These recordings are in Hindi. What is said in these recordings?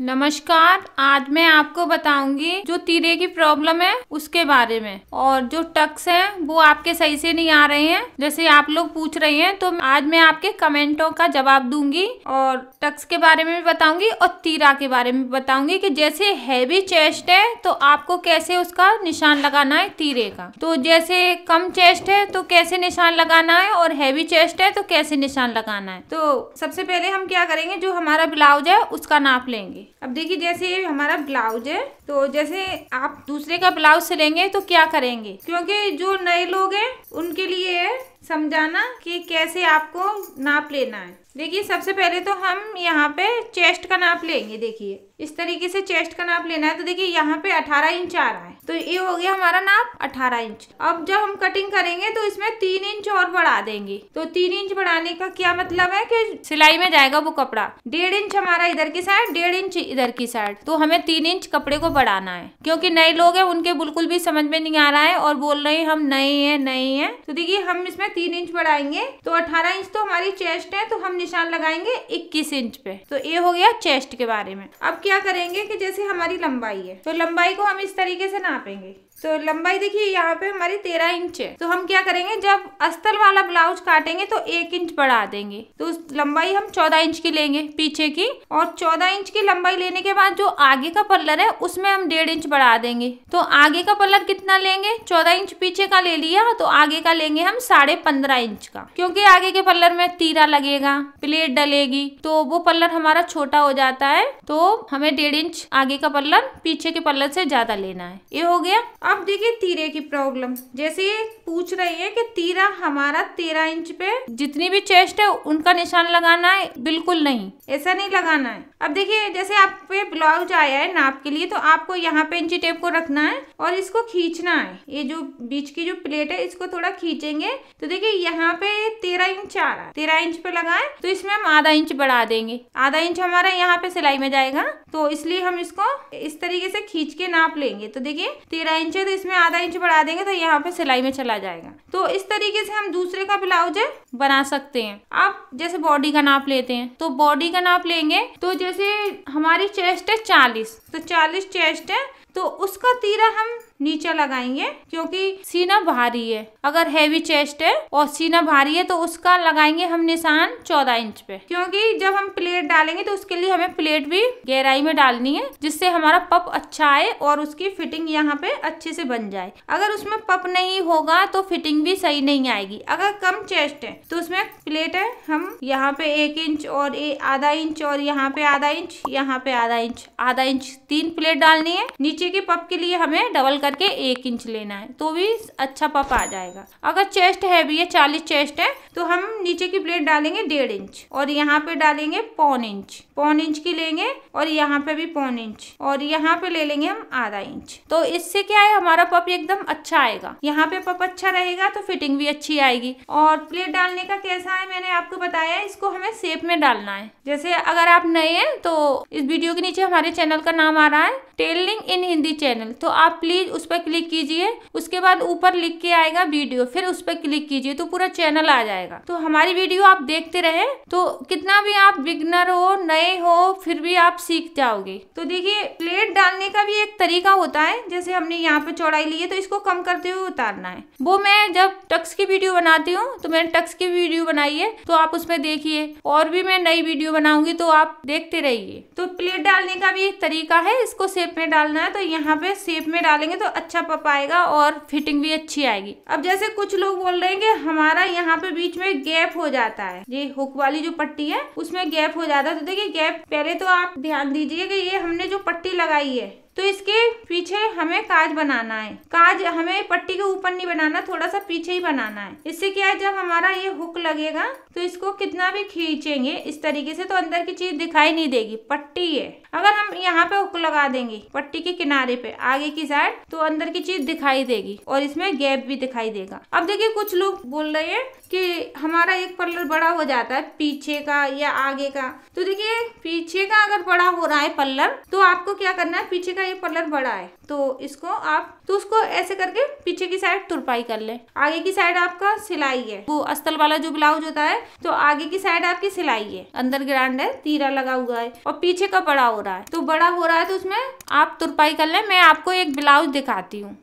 नमस्कार आज मैं आपको बताऊंगी जो तीरे की प्रॉब्लम है उसके बारे में और जो टक्स हैं वो आपके सही से नहीं आ रहे हैं जैसे आप लोग पूछ रहे हैं तो आज मैं आपके कमेंटों का जवाब दूंगी और टक्स के बारे में भी बताऊंगी और तीरा के बारे में बताऊंगी कि जैसे हैवी चेस्ट है तो आपको कैसे उसका निशान लगाना है तीरे का तो जैसे कम चेस्ट है तो कैसे निशान लगाना है और हैवी चेस्ट है तो कैसे निशान लगाना है तो सबसे पहले हम क्या करेंगे जो हमारा ब्लाउज है उसका नाप लेंगे अब देखिए जैसे ये हमारा ब्लाउज है तो जैसे आप दूसरे का ब्लाउज सिलेंगे तो क्या करेंगे क्योंकि जो नए लोग हैं उनके लिए है समझाना कि कैसे आपको नाप लेना है देखिए सबसे पहले तो हम यहाँ पे चेस्ट का नाप लेंगे देखिए इस तरीके से चेस्ट का नाप लेना है तो देखिए यहाँ पे 18 इंच आ रहा है तो ये हो गया हमारा नाप 18 इंच अब जब हम कटिंग करेंगे तो इसमें तीन इंच और बढ़ा देंगे तो तीन इंच बढ़ाने का क्या मतलब है कि सिलाई में जाएगा वो कपड़ा डेढ़ इंच हमारा इधर की साइड डेढ़ इंच इधर की साइड तो हमें तीन इंच कपड़े को बढ़ाना है क्योंकि नए लोग है उनके बिल्कुल भी समझ में नहीं आ रहा है और बोल रहे हैं हम नए है नए है तो देखिये हम इसमें तीन इंच बढ़ाएंगे तो अठारह इंच तो हमारी चेस्ट है तो हम निशान लगाएंगे इक्कीस इंच पे तो ये हो गया चेस्ट के बारे में अब क्या करेंगे कि जैसे हमारी लंबाई है तो लंबाई को हम इस तरीके से नापेंगे तो लंबाई देखिए यहाँ पे हमारी तेरह इंच है तो हम क्या करेंगे जब अस्तर वाला ब्लाउज काटेंगे तो एक इंच बढ़ा देंगे तो उस लंबाई हम चौदह इंच की लेंगे पीछे की और चौदह इंच की लंबाई लेने के बाद जो आगे का पल्लर है उसमें हम डेढ़ इंच बढ़ा देंगे तो आगे का पल्लर कितना लेंगे चौदह इंच पीछे का ले लिया तो आगे का लेंगे हम साढ़े पंद्रह इंच का क्योंकि आगे के पल्लर में तीरा लगेगा प्लेट डलेगी तो वो पल्लर हमारा छोटा हो जाता है तो हमें डेढ़ इंच आगे का पल्लर पीछे के पल्लर से ज्यादा लेना है ये हो गया अब देखिए तीरे की प्रॉब्लम जैसे ये पूछ रही है कि तीरा हमारा तेरह इंच पे जितनी भी चेस्ट है उनका निशान लगाना है बिल्कुल नहीं ऐसा नहीं लगाना है अब देखिए जैसे आप पे ब्लाउज आया है नाप के लिए तो आपको यहाँ पे इंची टेप को रखना है और इसको खींचना है ये जो बीच की जो प्लेट है इसको थोड़ा खींचेंगे तो देखिये यहाँ पे तेरह इंच आ रहा है तेरह इंच पे लगाए तो इसमें हम आधा इंच बढ़ा देंगे आधा इंच हमारा यहाँ पे सिलाई में जाएगा तो इसलिए हम इसको इस तरीके से खींच के नाप लेंगे तो देखिये तेरह इंच नीचे तो इसमें आधा इंच बढ़ा देंगे तो यहाँ पे सिलाई में चला जाएगा तो इस तरीके से हम दूसरे का ब्लाउज बना सकते हैं आप जैसे बॉडी का नाप लेते हैं तो बॉडी का नाप लेंगे तो जैसे हमारी चेस्ट है चालीस तो चालीस चेस्ट है तो उसका तीरा हम नीचे लगाएंगे क्योंकि सीना भारी है अगर हैवी चेस्ट है और सीना भारी है तो उसका लगाएंगे हम निशान चौदह इंच पे क्योंकि जब हम प्लेट डालेंगे तो उसके लिए हमें प्लेट भी गहराई में डालनी है जिससे हमारा पप अच्छा आए और उसकी फिटिंग यहाँ पे अच्छे से बन जाए अगर उसमें पप नहीं होगा तो फिटिंग भी सही नहीं आएगी अगर कम चेस्ट है तो उसमें प्लेट है हम यहाँ पे एक इंच और आधा इंच और यहाँ पे आधा इंच यहाँ पे आधा इंच आधा इंच तीन प्लेट डालनी है नीचे के पप के लिए हमें डबल करके एक इंच लेना है तो भी अच्छा पप आ जाएगा अगर चेस्ट है भी ये चालीस चेस्ट है तो हम नीचे की प्लेट डालेंगे डेढ़ इंच और यहाँ पे डालेंगे पौन इंच पौन इंच की लेंगे और यहाँ पे भी पौन इंच और यहाँ पे ले लेंगे हम आधा इंच तो इससे क्या है हमारा पप एकदम अच्छा आएगा यहाँ पे पप अच्छा रहेगा तो फिटिंग भी अच्छी आएगी और प्लेट डालने का कैसा है मैंने आपको बताया इसको हमें सेप में डालना है जैसे अगर आप नए हैं तो इस वीडियो के नीचे हमारे चैनल का नाम आ रहा है टेलिंग इन हिंदी चैनल तो आप प्लीज उस पर क्लिक कीजिए उसके बाद ऊपर लिख के आएगा वीडियो फिर उस पर क्लिक कीजिए तो पूरा चैनल आ जाएगा तो हमारी वीडियो आप देखते रहे तो कितना भी आप बिगनर हो नए हो फिर भी आप सीख जाओगे तो देखिए प्लेट डालने का भी एक तरीका होता है जैसे हमने यहाँ पे चौड़ाई ली है तो इसको कम करते हुए उतारना है वो मैं जब टक्स की वीडियो बनाती हूँ तो मैंने टक्स की वीडियो बनाई है तो आप उसमें देखिए और भी मैं नई वीडियो बनाऊंगी तो आप देखते रहिए तो प्लेट डालने का भी एक तरीका है इसको सेप में डालना है तो यहाँ पे सेप में डालेंगे तो तो अच्छा पप आएगा और फिटिंग भी अच्छी आएगी अब जैसे कुछ लोग बोल रहे हैं कि हमारा यहाँ पे बीच में गैप हो जाता है ये हुक वाली जो पट्टी है उसमें गैप हो जाता है तो देखिए गैप पहले तो आप ध्यान दीजिए कि ये हमने जो पट्टी लगाई है तो इसके पीछे हमें काज बनाना है काज हमें पट्टी के ऊपर नहीं बनाना थोड़ा सा पीछे ही बनाना है इससे क्या है जब हमारा ये हुक लगेगा तो इसको कितना भी खींचेंगे इस तरीके से तो अंदर की चीज दिखाई नहीं देगी पट्टी है अगर हम यहाँ पे हुक लगा देंगे पट्टी के किनारे पे आगे की साइड तो अंदर की चीज दिखाई देगी और इसमें गैप भी दिखाई देगा अब देखिए कुछ लोग बोल रहे हैं कि हमारा एक पल्लर बड़ा हो जाता है पीछे का या आगे का तो देखिए पीछे का अगर बड़ा हो रहा है पल्लर तो आपको क्या करना है पीछे का ये पलर बड़ा है तो इसको आप तो उसको ऐसे करके पीछे की साइड तुरपाई कर ले आगे की साइड आपका सिलाई है वो अस्तल वाला जो ब्लाउज होता है तो आगे की साइड आपकी सिलाई है अंदर ग्रांड है तीरा लगा हुआ है और पीछे का बड़ा हो रहा है तो बड़ा हो रहा है तो उसमें आप तुरपाई कर ले मैं आपको एक ब्लाउज दिखाती हूँ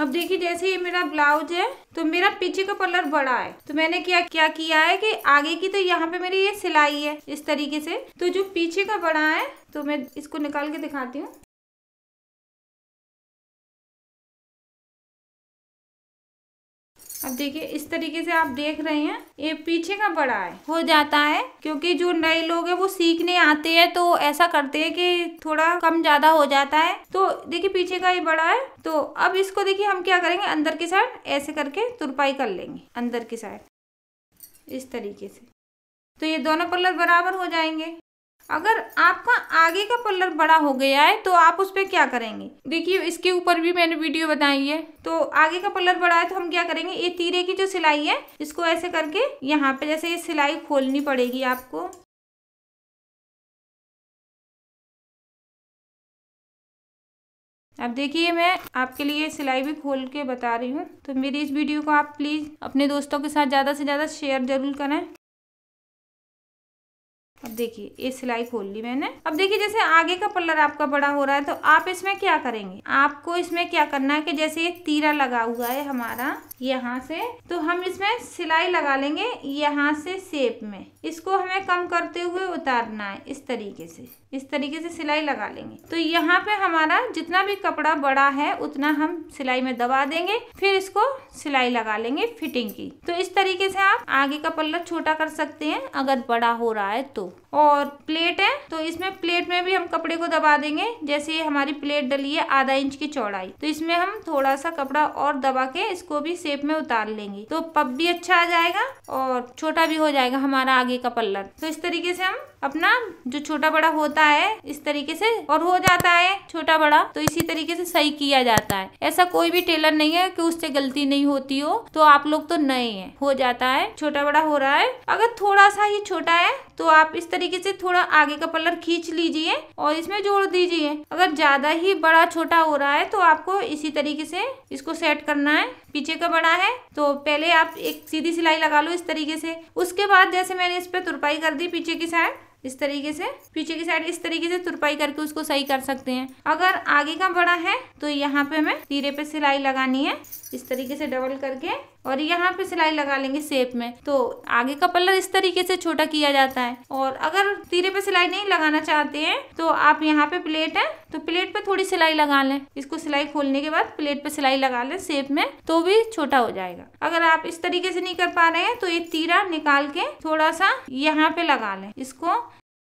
अब देखिए जैसे ये मेरा ब्लाउज है तो मेरा पीछे का पलर बड़ा है तो मैंने क्या क्या किया है कि आगे की तो यहाँ पे मेरी ये सिलाई है इस तरीके से तो जो पीछे का बड़ा है तो मैं इसको निकाल के दिखाती हूँ अब देखिए इस तरीके से आप देख रहे हैं ये पीछे का बड़ा है हो जाता है क्योंकि जो नए लोग हैं वो सीखने आते हैं तो ऐसा करते हैं कि थोड़ा कम ज्यादा हो जाता है तो देखिए पीछे का ये बड़ा है तो अब इसको देखिए हम क्या करेंगे अंदर की साइड ऐसे करके तुरपाई कर लेंगे अंदर की साइड इस तरीके से तो ये दोनों पल्लर बराबर हो जाएंगे अगर आपका आगे का पल्लर बड़ा हो गया है तो आप उस पर क्या करेंगे देखिए इसके ऊपर भी मैंने वीडियो बताई है तो आगे का पल्लर बड़ा है तो हम क्या करेंगे ये तीरे की जो सिलाई है इसको ऐसे करके यहाँ पे जैसे ये सिलाई खोलनी पड़ेगी आपको अब देखिए मैं आपके लिए सिलाई भी खोल के बता रही हूँ तो मेरी इस वीडियो को आप प्लीज़ अपने दोस्तों के साथ ज़्यादा से ज़्यादा शेयर जरूर करें अब देखिए ये सिलाई खोल ली मैंने अब देखिए जैसे आगे का पल्लर आपका बड़ा हो रहा है तो आप इसमें क्या करेंगे आपको इसमें क्या करना है कि जैसे ये तीरा लगा हुआ है हमारा यहाँ से तो हम इसमें सिलाई लगा लेंगे यहाँ से सेप में इसको हमें कम करते हुए उतारना है इस तरीके से इस तरीके से सिलाई लगा लेंगे तो यहाँ पे हमारा जितना भी कपड़ा बड़ा है उतना हम सिलाई में दबा देंगे फिर इसको सिलाई लगा लेंगे फिटिंग की तो इस तरीके से आप आगे का पल्ला छोटा कर सकते हैं अगर बड़ा हो रहा है तो और प्लेट है तो इसमें प्लेट में भी हम कपड़े को दबा देंगे जैसे ये हमारी प्लेट डली है आधा इंच की चौड़ाई तो इसमें हम थोड़ा सा कपड़ा और दबा के इसको भी शेप में उतार लेंगे तो पब भी अच्छा आ जाएगा और छोटा भी हो जाएगा हमारा आगे का पल्लर तो इस तरीके से हम अपना जो छोटा बड़ा होता है इस तरीके से और हो जाता है छोटा बड़ा तो इसी तरीके से सही किया जाता है ऐसा कोई भी टेलर नहीं है कि उससे गलती नहीं होती हो तो आप लोग तो नए हैं हो जाता है छोटा बड़ा हो रहा है अगर थोड़ा सा ही छोटा है तो आप इस तरीके से थोड़ा आगे का पलर खींच लीजिए और इसमें जोड़ दीजिए अगर ज्यादा ही बड़ा छोटा हो रहा है तो आपको इसी तरीके से इसको सेट करना है पीछे का बड़ा है तो पहले आप एक सीधी सिलाई लगा लो इस तरीके से उसके बाद जैसे मैंने इस पर तुरपाई कर दी पीछे की साइड इस तरीके से पीछे की साइड इस तरीके से तुरपाई करके उसको सही कर सकते हैं अगर आगे का बड़ा है तो यहाँ पे हमें तीरे पे सिलाई लगानी है इस तरीके से डबल करके और यहाँ पे सिलाई लगा लेंगे सेप में तो आगे का पल्लर इस तरीके से छोटा किया जाता है और अगर तीरे पे सिलाई नहीं लगाना चाहते हैं तो आप यहाँ पे प्लेट है तो प्लेट पे थोड़ी सिलाई लगा लें इसको सिलाई खोलने के बाद प्लेट पे सिलाई लगा लें सेप में तो भी छोटा हो जाएगा अगर आप इस तरीके से नहीं कर पा रहे हैं तो एक तीरा निकाल के थोड़ा सा यहाँ पे लगा लें इसको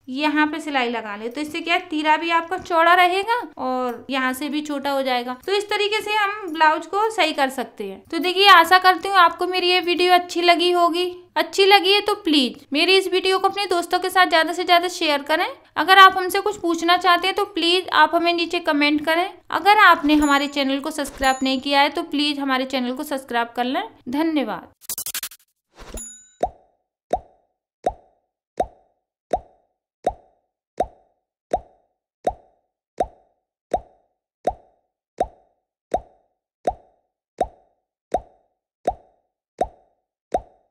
यहाँ पे सिलाई लगा ले तो इससे क्या तीरा भी आपका चौड़ा रहेगा और यहाँ से भी छोटा हो जाएगा तो इस तरीके से हम ब्लाउज को सही कर सकते हैं तो देखिए आशा करती हूँ आपको मेरी ये वीडियो अच्छी लगी होगी अच्छी लगी है तो प्लीज मेरी इस वीडियो को अपने दोस्तों के साथ ज्यादा से ज्यादा शेयर करें अगर आप हमसे कुछ पूछना चाहते हैं तो प्लीज आप हमें नीचे कमेंट करें अगर आपने हमारे चैनल को सब्सक्राइब नहीं किया है तो प्लीज हमारे चैनल को सब्सक्राइब कर लें धन्यवाद